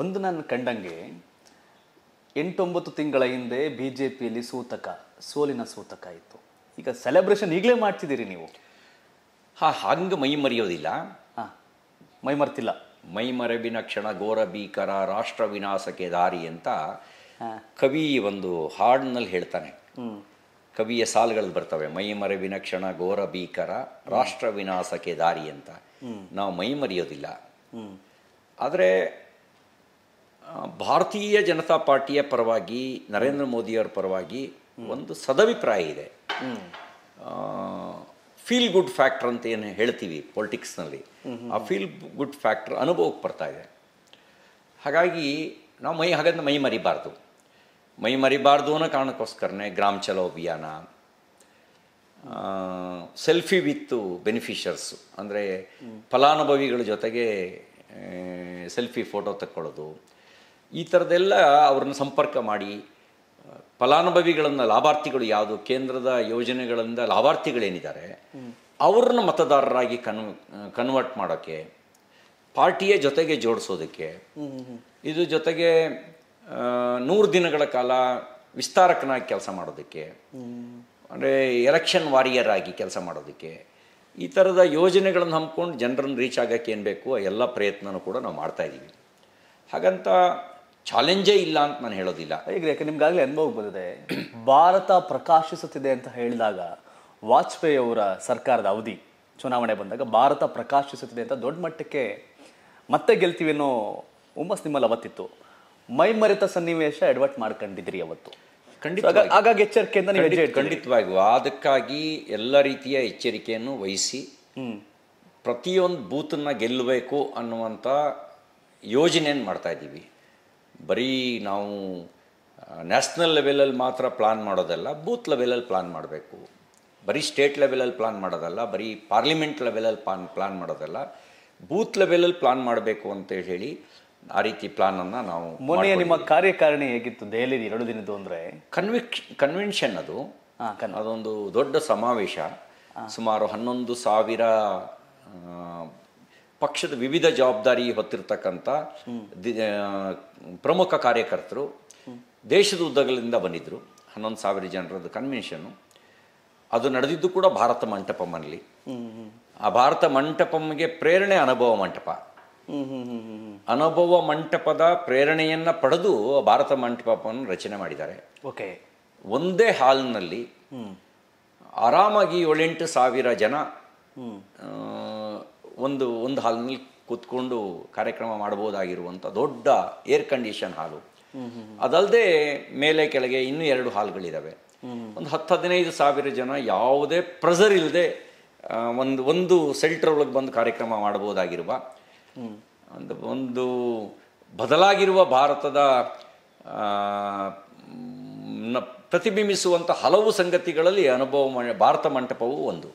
ಒಂದು ನಾನು ಕಂಡಂಗೆ ಎಂಟೊಂಬತ್ತು ತಿಂಗಳ ಹಿಂದೆ ಬಿ ಜೆ ಪಿಯಲ್ಲಿ ಸೂತಕ ಸೋಲಿನ ಸೂತಕ ಇತ್ತು ಈಗ ಸೆಲೆಬ್ರೇಷನ್ ಈಗಲೇ ಮಾಡ್ತಿದ್ದೀರಿ ನೀವು ಹಾ ಹಂಗೆ ಮೈ ಮರೆಯೋದಿಲ್ಲ ಹಾಂ ಮೈ ಮರ್ತಿಲ್ಲ ಮೈ ಮರಬಿನ ಕ್ಷಣ ಘೋರ ಭೀಕರ ರಾಷ್ಟ್ರ ವಿನಾಶಕ್ಕೆ ದಾರಿ ಅಂತ ಕವಿ ಒಂದು ಹಾಡಿನಲ್ಲಿ ಹೇಳ್ತಾನೆ ಕವಿಯ ಸಾಲುಗಳು ಬರ್ತವೆ ಮೈ ಮರಬಿನ ಕ್ಷಣ ಘೋರ ಭೀಕರ ರಾಷ್ಟ್ರ ವಿನಾಶಕ್ಕೆ ದಾರಿ ಅಂತ ನಾವು ಮೈ ಮರೆಯೋದಿಲ್ಲ ಆದರೆ ಭಾರತೀಯ ಜನತಾ ಪಾರ್ಟಿಯ ಪರವಾಗಿ ನರೇಂದ್ರ ಮೋದಿಯವರ ಪರವಾಗಿ ಒಂದು ಸದಭಿಪ್ರಾಯ ಇದೆ ಫೀಲ್ ಗುಡ್ ಫ್ಯಾಕ್ಟ್ರ್ ಅಂತ ಏನು ಹೇಳ್ತೀವಿ ಪೊಲಿಟಿಕ್ಸ್ನಲ್ಲಿ ಆ ಫೀಲ್ ಗುಡ್ ಫ್ಯಾಕ್ಟರ್ ಅನುಭವಕ್ಕೆ ಬರ್ತಾ ಇದೆ ಹಾಗಾಗಿ ನಾವು ಮೈ ಹಾಗಾದ್ರೆ ಮೈ ಮರಿಬಾರ್ದು ಮೈ ಮರಿಬಾರ್ದು ಅನ್ನೋ ಕಾರಣಕ್ಕೋಸ್ಕರನೇ ಗ್ರಾಮ ಚಲೋ ಅಭಿಯಾನ ಸೆಲ್ಫಿ ವಿತ್ ಬೆನಿಫಿಷರ್ಸು ಅಂದರೆ ಫಲಾನುಭವಿಗಳ ಜೊತೆಗೆ ಸೆಲ್ಫಿ ಫೋಟೋ ತಕ್ಕೊಳ್ಳೋದು ಈ ಥರದ್ದೆಲ್ಲ ಅವ್ರನ್ನ ಸಂಪರ್ಕ ಮಾಡಿ ಫಲಾನುಭವಿಗಳನ್ನು ಲಾಭಾರ್ಥಿಗಳು ಯಾವುದು ಕೇಂದ್ರದ ಯೋಜನೆಗಳಿಂದ ಲಾಭಾರ್ಥಿಗಳೇನಿದ್ದಾರೆ ಅವ್ರನ್ನ ಮತದಾರರಾಗಿ ಕನ್ ಕನ್ವರ್ಟ್ ಮಾಡೋಕ್ಕೆ ಪಾರ್ಟಿಯ ಜೊತೆಗೆ ಜೋಡಿಸೋದಕ್ಕೆ ಇದು ಜೊತೆಗೆ ನೂರು ದಿನಗಳ ಕಾಲ ವಿಸ್ತಾರಕನಾಗಿ ಕೆಲಸ ಮಾಡೋದಕ್ಕೆ ಅಂದರೆ ಎಲೆಕ್ಷನ್ ವಾರಿಯರ್ ಆಗಿ ಕೆಲಸ ಮಾಡೋದಕ್ಕೆ ಈ ಥರದ ಯೋಜನೆಗಳನ್ನು ಹಮ್ಮಿಕೊಂಡು ಜನರನ್ನು ರೀಚ್ ಆಗೋಕ್ಕೆ ಏನು ಬೇಕು ಎಲ್ಲ ಪ್ರಯತ್ನನೂ ಕೂಡ ನಾವು ಮಾಡ್ತಾಯಿದ್ದೀವಿ ಹಾಗಂತ ಚಾಲೆಂಜೇ ಇಲ್ಲ ಅಂತ ನಾನು ಹೇಳೋದಿಲ್ಲ ಈಗ ಯಾಕೆ ನಿಮ್ಗಾಗಲೇ ಅನುಭವ ಬಂದಿದೆ ಭಾರತ ಪ್ರಕಾಶಿಸುತ್ತಿದೆ ಅಂತ ಹೇಳಿದಾಗ ವಾಜಪೇಯಿ ಅವರ ಸರ್ಕಾರದ ಅವಧಿ ಚುನಾವಣೆ ಬಂದಾಗ ಭಾರತ ಪ್ರಕಾಶಿಸುತ್ತಿದೆ ಅಂತ ದೊಡ್ಡ ಮಟ್ಟಕ್ಕೆ ಮತ್ತೆ ಗೆಲ್ತೀವಿ ಅನ್ನೋ ಹುಮ್ಮಸ್ ನಿಮ್ಮಲ್ಲಿ ಅವತ್ತಿತ್ತು ಮೈಮರೆತ ಸನ್ನಿವೇಶ ಎಡ್ವರ್ಟ್ ಮಾಡ್ಕೊಂಡಿದ್ರಿ ಅವತ್ತು ಖಂಡಿತ ಹಾಗಾಗಿ ಎಚ್ಚರಿಕೆಯಿಂದ ಖಂಡಿತವಾಗಿ ಅದಕ್ಕಾಗಿ ಎಲ್ಲ ರೀತಿಯ ಎಚ್ಚರಿಕೆಯನ್ನು ವಹಿಸಿ ಪ್ರತಿಯೊಂದು ಬೂತನ್ನ ಗೆಲ್ಲಬೇಕು ಅನ್ನುವಂಥ ಯೋಜನೆಯನ್ನು ಮಾಡ್ತಾ ಇದ್ದೀವಿ ಬರೀ ನಾವು ನ್ಯಾಷನಲ್ ಲೆವೆಲಲ್ಲಿ ಮಾತ್ರ ಪ್ಲಾನ್ ಮಾಡೋದಲ್ಲ ಬೂತ್ ಲೆವೆಲಲ್ಲಿ ಪ್ಲಾನ್ ಮಾಡಬೇಕು ಬರೀ ಸ್ಟೇಟ್ ಲೆವೆಲಲ್ಲಿ ಪ್ಲಾನ್ ಮಾಡೋದಲ್ಲ ಬರೀ ಪಾರ್ಲಿಮೆಂಟ್ ಲೆವೆಲಲ್ಲಿ ಪ್ಲಾನ್ ಪ್ಲ್ಯಾನ್ ಮಾಡೋದಲ್ಲ ಬೂತ್ ಲೆವೆಲಲ್ಲಿ ಪ್ಲಾನ್ ಮಾಡಬೇಕು ಅಂತ ಹೇಳಿ ಆ ರೀತಿ ಪ್ಲಾನನ್ನು ನಾವು ಮೊನ್ನೆ ನಿಮ್ಮ ಕಾರ್ಯಕಾರಿಣಿ ಹೇಗಿತ್ತು ದೆಹಲಿಯಲ್ಲಿ ಎರಡು ದಿನದ್ದು ಅಂದರೆ ಕನ್ವಿಕ್ಷ ಕನ್ವೆನ್ಷನ್ ಅದು ಅದೊಂದು ದೊಡ್ಡ ಸಮಾವೇಶ ಸುಮಾರು ಹನ್ನೊಂದು ಸಾವಿರ ಪಕ್ಷದ ವಿವಿಧ ಜವಾಬ್ದಾರಿ ಹೊತ್ತಿರ್ತಕ್ಕಂಥ ಪ್ರಮುಖ ಕಾರ್ಯಕರ್ತರು ದೇಶದ ಉದ್ದಗಳಿಂದ ಬಂದಿದ್ದರು ಹನ್ನೊಂದು ಸಾವಿರ ಜನರದ್ದು ಕನ್ವೆನ್ಷನ್ನು ಅದು ನಡೆದಿದ್ದು ಕೂಡ ಭಾರತ ಮಂಟಪಮಲ್ಲಿ ಆ ಭಾರತ ಮಂಟಪಮ್ಗೆ ಪ್ರೇರಣೆ ಅನುಭವ ಮಂಟಪ ಅನುಭವ ಮಂಟಪದ ಪ್ರೇರಣೆಯನ್ನು ಪಡೆದು ಭಾರತ ಮಂಟಪವನ್ನು ರಚನೆ ಮಾಡಿದ್ದಾರೆ ಓಕೆ ಒಂದೇ ಹಾಲ್ನಲ್ಲಿ ಆರಾಮಾಗಿ ಏಳೆಂಟು ಸಾವಿರ ಜನ ಒಂದು ಒಂದು ಹಾಲ್ನಲ್ಲಿ ಕೂತ್ಕೊಂಡು ಕಾರ್ಯಕ್ರಮ ಮಾಡ್ಬೋದಾಗಿರುವಂಥ ದೊಡ್ಡ ಏರ್ ಕಂಡೀಷನ್ ಹಾಲು ಅದಲ್ಲದೆ ಮೇಲೆ ಕೆಳಗೆ ಇನ್ನೂ ಎರಡು ಹಾಲ್ಗಳಿದ್ದಾವೆ ಒಂದು ಹತ್ತು ಹದಿನೈದು ಸಾವಿರ ಜನ ಯಾವುದೇ ಪ್ರೆಸರ್ ಇಲ್ಲದೆ ಒಂದು ಒಂದು ಸೆಲ್ಟರ್ ಒಳಗೆ ಬಂದು ಕಾರ್ಯಕ್ರಮ ಮಾಡಬಹುದಾಗಿರುವ ಒಂದು ಒಂದು ಬದಲಾಗಿರುವ ಭಾರತದ ಪ್ರತಿಬಿಂಬಿಸುವಂಥ ಹಲವು ಸಂಗತಿಗಳಲ್ಲಿ ಅನುಭವ ಭಾರತ ಮಂಟಪವು ಒಂದು